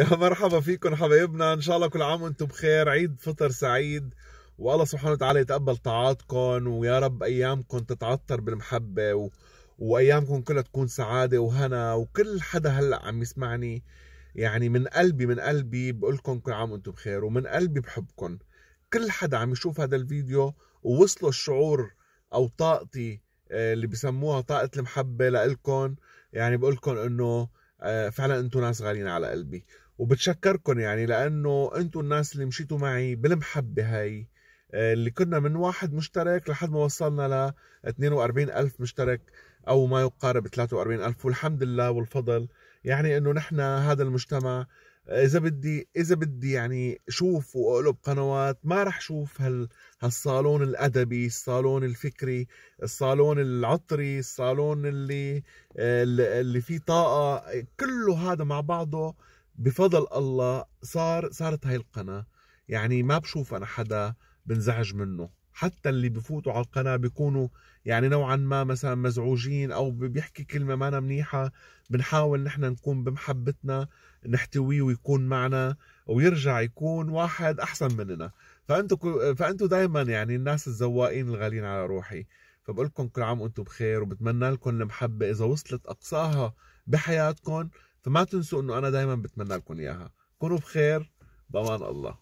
يا مرحبا فيكم حبايبنا ان شاء الله كل عام وانتم بخير عيد فطر سعيد والله سبحانه وتعالى يتقبل طاعاتكم ويا رب ايامكم تتعطر بالمحبه و... وايامكم كلها تكون سعاده وهنا وكل حدا هلا عم يسمعني يعني من قلبي من قلبي بقول لكم كل عام وانتم بخير ومن قلبي بحبكم كل حدا عم يشوف هذا الفيديو ووصله الشعور او طاقتي آه، اللي بسموها طاقه المحبه لكم يعني بقول لكم انه آه، فعلا انتم ناس غاليين على قلبي وبتشكركم يعني لانه انتم الناس اللي مشيتوا معي بالمحبه هاي آه، اللي كنا من واحد مشترك لحد ما وصلنا ل 42 ألف مشترك أو ما يقارب 43 ألف والحمد لله والفضل يعني أنه نحن هذا المجتمع إذا بدي إذا بدي يعني شوف وأقلب قنوات ما رح شوف هال هالصالون الأدبي الصالون الفكري الصالون العطري الصالون اللي آه، اللي فيه طاقة كله هذا مع بعضه بفضل الله صار صارت هاي القناه يعني ما بشوف انا حدا بنزعج منه حتى اللي بفوتوا على القناه بيكونوا يعني نوعا ما مثلا مزعوجين او بيحكي كلمه ما أنا منيحه بنحاول نحن نكون بمحبتنا نحتويه ويكون معنا ويرجع يكون واحد احسن مننا فانتوا دائما يعني الناس الزوائين الغالين على روحي فبقول لكم كل عام وانتم بخير وبتمنى لكم المحبه اذا وصلت اقصاها بحياتكم فما تنسوا انه انا دائما بتمنى لكم اياها كونوا بخير بامان الله